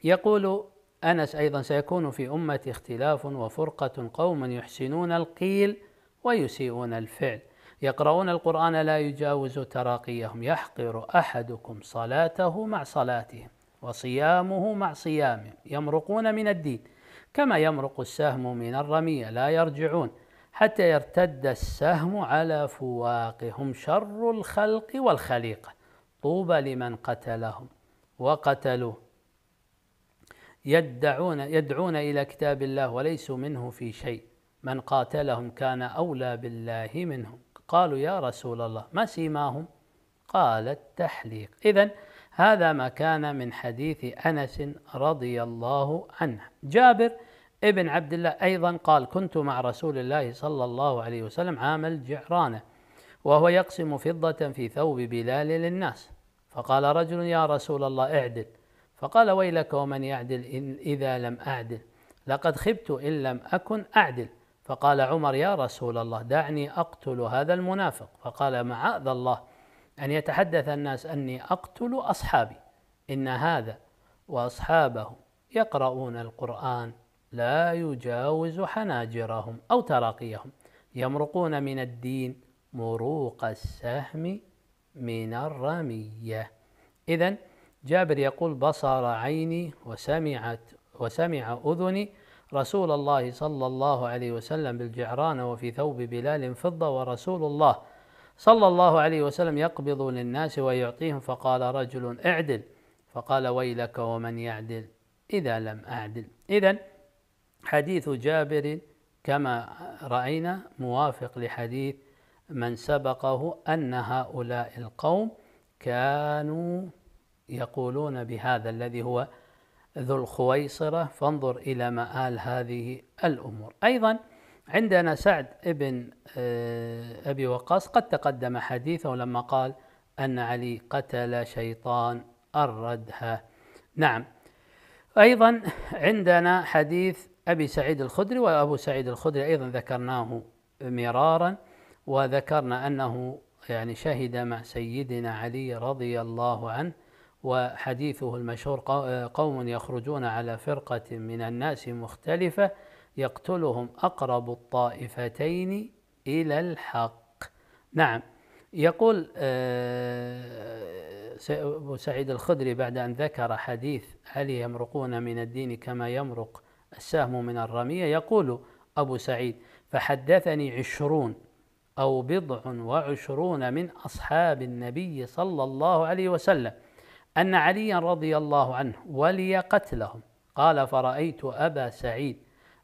يقول أنس أيضا سيكون في أمتي اختلاف وفرقة قوم يحسنون القيل ويسيئون الفعل يقرؤون القرآن لا يجاوز تراقيهم يحقر أحدكم صلاته مع صلاتهم وصيامه مع صيامهم يمرقون من الدين كما يمرق السهم من الرمية لا يرجعون حتى يرتد السهم على فواقهم شر الخلق والخليقة طوبى لمن قتلهم وقتلوه يدعون يدعون إلى كتاب الله وليسوا منه في شيء من قاتلهم كان أولى بالله منهم قالوا يا رسول الله ما سيماهم قال التحليق إذا هذا ما كان من حديث أنس رضي الله عنه جابر ابن عبد الله أيضا قال كنت مع رسول الله صلى الله عليه وسلم عام الجعرانة وهو يقسم فضة في ثوب بلال للناس فقال رجل يا رسول الله اعدل فقال ويلك ومن يعدل إن إذا لم أعدل لقد خبت إن لم أكن أعدل فقال عمر يا رسول الله دعني اقتل هذا المنافق فقال معاذ الله ان يتحدث الناس اني اقتل اصحابي ان هذا واصحابه يقرؤون القران لا يجاوز حناجرهم او تراقيهم يمرقون من الدين مروق السهم من الرميه اذا جابر يقول بصر عيني وسمعت وسمع اذني رسول الله صلى الله عليه وسلم بالجعران وفي ثوب بلال فضة ورسول الله صلى الله عليه وسلم يقبض للناس ويعطيهم فقال رجل اعدل فقال ويلك ومن يعدل إذا لم أعدل إذا حديث جابر كما رأينا موافق لحديث من سبقه أن هؤلاء القوم كانوا يقولون بهذا الذي هو ذو الخويصرة فانظر إلى مآل هذه الأمور أيضا عندنا سعد بن آه، أبي وقاص قد تقدم حديثه لما قال أن علي قتل شيطان الردهة نعم أيضا عندنا حديث أبي سعيد الخدري وأبو سعيد الخدري أيضا ذكرناه مرارا وذكرنا أنه يعني شهد مع سيدنا علي رضي الله عنه وحديثه المشهور آه، قوم يخرجون على فرقة من الناس مختلفة يقتلهم أقرب الطائفتين إلى الحق نعم يقول آه، أبو سعيد الخدري بعد أن ذكر حديث علي يمرقون من الدين كما يمرق السهم من الرمية يقول أبو سعيد فحدثني عشرون أو بضع وعشرون من أصحاب النبي صلى الله عليه وسلم أن عليا رضي الله عنه ولي قتلهم قال فرأيت أبا سعيد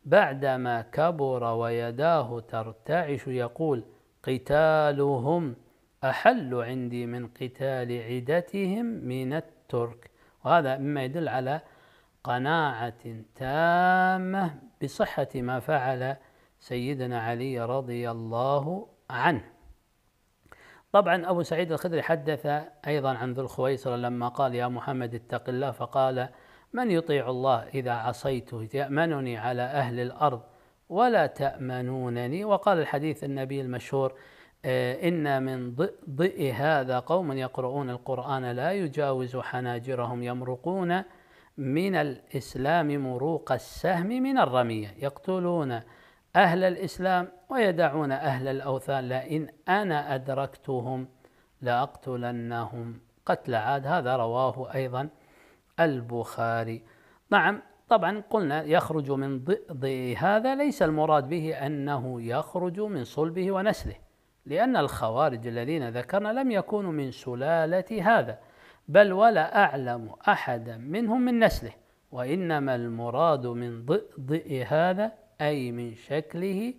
بعدما كبر ويداه ترتعش يقول قتالهم أحل عندي من قتال عدتهم من الترك وهذا مما يدل على قناعة تامة بصحة ما فعل سيدنا علي رضي الله عنه طبعا أبو سعيد الخدري حدث أيضا عن ذو الخويصرة لما قال يا محمد اتق الله فقال من يطيع الله إذا عصيته يأمنني على أهل الأرض ولا تأمنونني وقال الحديث النبي المشهور إيه، إن من ضئ هذا قوم يقرؤون القرآن لا يجاوز حناجرهم يمرقون من الإسلام مروق السهم من الرمية يقتلون أهل الإسلام ويدعون أهل الأوثان لئن أنا أدركتهم لأقتلنهم قتل عاد هذا رواه أيضا البخاري نعم طبعا قلنا يخرج من ضئضئ هذا ليس المراد به أنه يخرج من صلبه ونسله لأن الخوارج الذين ذكرنا لم يكونوا من سلالة هذا بل ولا أعلم أحدا منهم من نسله وإنما المراد من ضئضئ هذا أي من شكله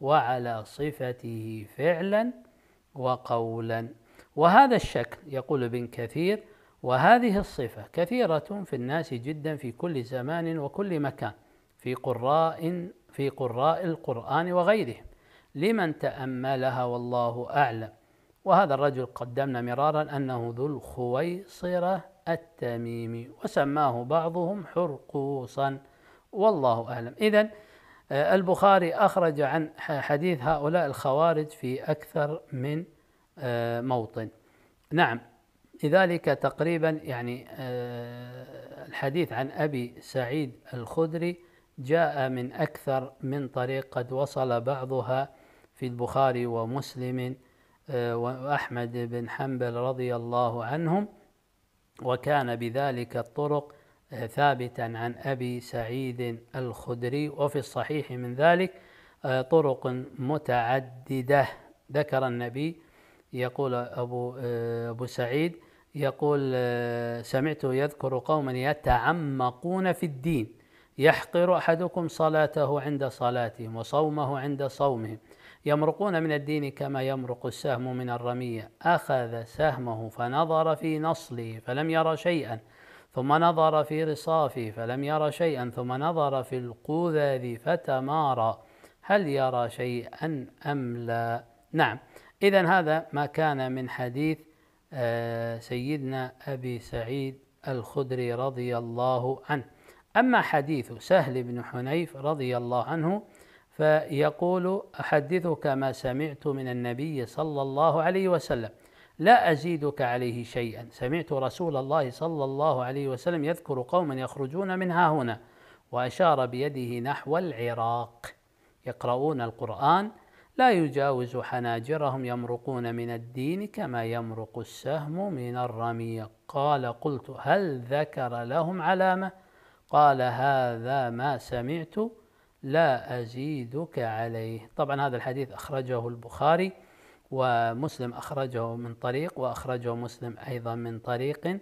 وعلى صفته فعلا وقولا وهذا الشكل يقول ابن كثير وهذه الصفة كثيرة في الناس جدا في كل زمان وكل مكان في قراء في قراء القرآن وغيرهم لمن تأملها والله أعلم وهذا الرجل قدمنا مرارا أنه ذو الخويصرة التميمي وسماه بعضهم حرقوصا والله أعلم إذا البخاري أخرج عن حديث هؤلاء الخوارج في أكثر من آه، موطن نعم لذلك تقريبا يعني آه، الحديث عن أبي سعيد الخدري جاء من أكثر من طريق قد وصل بعضها في البخاري ومسلم آه، وأحمد بن حنبل رضي الله عنهم وكان بذلك الطرق ثابتا عن أبي سعيد الخدري وفي الصحيح من ذلك آه، طرق متعددة ذكر النبي يقول أبو آه، أبو سعيد يقول آه، سمعته يذكر قوما يتعمقون في الدين يحقر أحدكم صلاته عند صلاتهم وصومه عند صومهم يمرقون من الدين كما يمرق السهم من الرمية أخذ سهمه فنظر في نصله فلم يرى شيئا ثم نظر في رصافه فلم ير شيئا ثم نظر في القذذ فتمارى هل يرى شيئا أم لا نعم إذا هذا ما كان من حديث آه، سيدنا أبي سعيد الخدري رضي الله عنه أما حديث سهل بن حنيف رضي الله عنه فيقول أحدثك ما سمعت من النبي صلى الله عليه وسلم لا أزيدك عليه شيئا سمعت رسول الله صلى الله عليه وسلم يذكر قوما يخرجون منها هنا وأشار بيده نحو العراق يقرؤون القرآن لا يجاوز حناجرهم يمرقون من الدين كما يمرق السهم من الرمية قال قلت هل ذكر لهم علامة قال هذا ما سمعت لا أزيدك عليه طبعا هذا الحديث أخرجه البخاري ومسلم أخرجه من طريق وأخرجه مسلم أيضا من طريق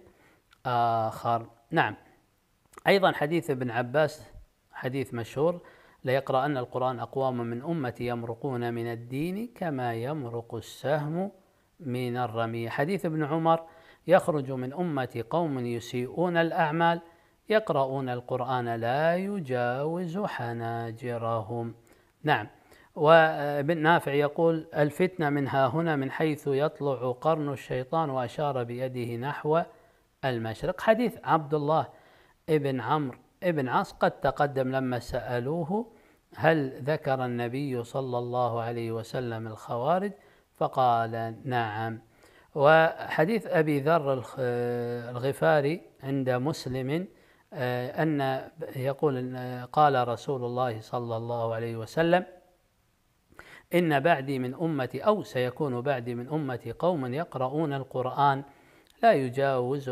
آخر نعم أيضا حديث ابن عباس حديث مشهور ليقرأن القرآن أقوام من أمتي يمرقون من الدين كما يمرق السهم من الرمي حديث ابن عمر يخرج من أمتي قوم يسيئون الأعمال يقرؤون القرآن لا يجاوز حناجرهم نعم وابن نافع يقول الفتنة منها هنا من حيث يطلع قرن الشيطان وأشار بيده نحو المشرق حديث عبد الله ابن عمرو ابن عاص قد تقدم لما سألوه هل ذكر النبي صلى الله عليه وسلم الخوارج فقال نعم وحديث أبي ذر الغفاري عند مسلم آه، أن يقول قال رسول الله صلى الله عليه وسلم إن بعدي من أمتي أو سيكون بعدي من أمتي قوم يقرؤون القرآن لا يجاوز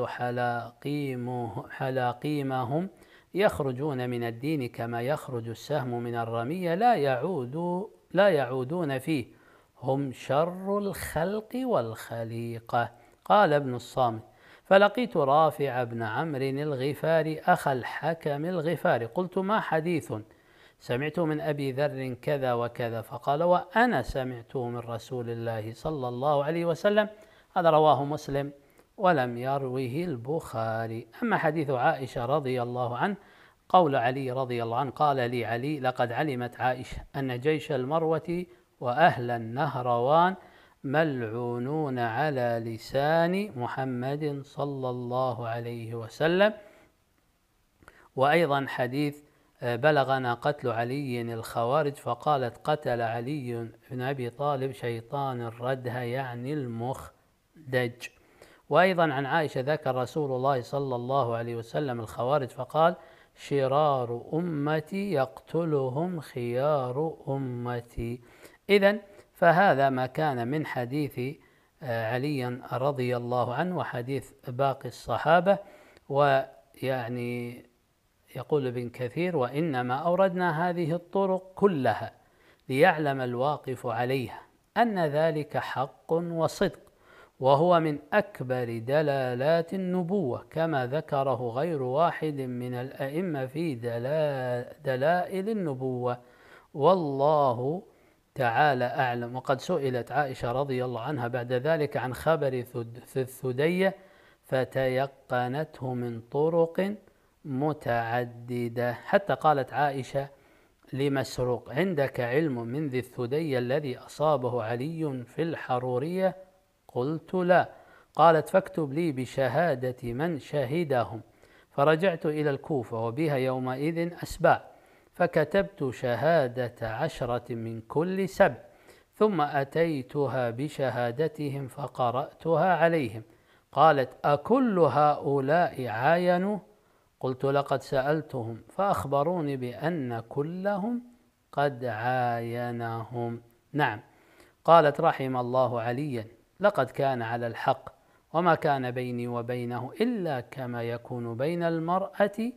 حلاقيمهم يخرجون من الدين كما يخرج السهم من الرمية لا يعود لا يعودون فيه هم شر الخلق والخليقة قال ابن الصامت فلقيت رافع بن عمرو الغفاري أخا الحكم الغفاري قلت ما حديث سمعت من أبي ذر كذا وكذا فقال وأنا سمعته من رسول الله صلى الله عليه وسلم هذا رواه مسلم ولم يروه البخاري أما حديث عائشة رضي الله عنه قول علي رضي الله عنه قال لي علي لقد علمت عائشة أن جيش المروة وأهل النهروان ملعونون على لسان محمد صلى الله عليه وسلم وأيضا حديث بلغنا قتل علي الخوارج فقالت قتل علي بن أبي طالب شيطان الردها يعني المخدج وأيضا عن عائشة ذكر رسول الله صلى الله عليه وسلم الخوارج فقال شرار أمتي يقتلهم خيار أمتي إذا فهذا ما كان من حديث آه، علي رضي الله عنه وحديث باقي الصحابة ويعني يقول ابن كثير وإنما أوردنا هذه الطرق كلها ليعلم الواقف عليها أن ذلك حق وصدق وهو من أكبر دلالات النبوة كما ذكره غير واحد من الأئمة في دلائل النبوة والله تعالى أعلم وقد سئلت عائشة رضي الله عنها بعد ذلك عن خبر الثدية فتيقنته من طرق متعددة حتى قالت عائشة لمسروق عندك علم من ذي الثدي الذي أصابه علي في الحرورية قلت لا قالت فاكتب لي بشهادة من شهدهم فرجعت إلى الكوفة وبها يومئذ أسباع فكتبت شهادة عشرة من كل سبع ثم أتيتها بشهادتهم فقرأتها عليهم قالت أكل هؤلاء عاينوا قلت لقد سألتهم فأخبروني بأن كلهم قد عاينهم نعم قالت رحم الله عليا لقد كان على الحق وما كان بيني وبينه إلا كما يكون بين المرأة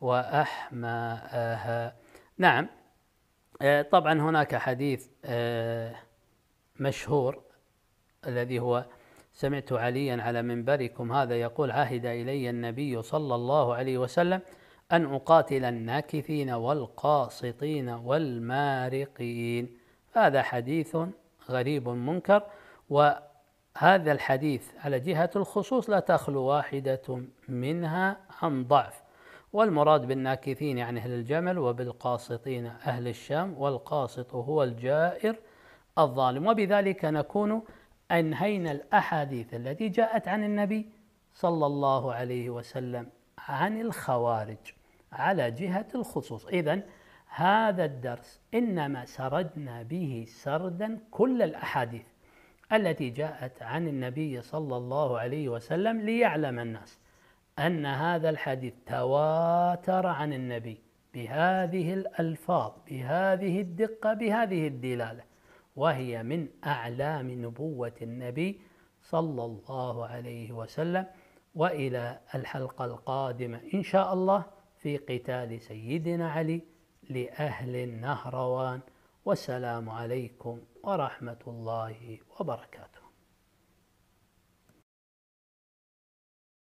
وأحماءها نعم آه، طبعا هناك حديث آه، مشهور الذي هو سمعت عليا على منبركم هذا يقول عهد الي النبي صلى الله عليه وسلم ان اقاتل الناكثين والقاسطين والمارقين هذا حديث غريب منكر وهذا الحديث على جهه الخصوص لا تخلو واحده منها عن ضعف والمراد بالناكثين يعني أهل الجمل وبالقاسطين أهل الشام والقاسط هو الجائر الظالم وبذلك نكون أنهينا الأحاديث التي جاءت عن النبي صلى الله عليه وسلم عن الخوارج على جهة الخصوص إذا هذا الدرس إنما سردنا به سردا كل الأحاديث التي جاءت عن النبي صلى الله عليه وسلم ليعلم الناس أن هذا الحديث تواتر عن النبي بهذه الألفاظ بهذه الدقة بهذه الدلالة وهي من أعلام نبوة النبي صلى الله عليه وسلم وإلى الحلقة القادمة إن شاء الله في قتال سيدنا علي لأهل النهروان والسلام عليكم ورحمة الله وبركاته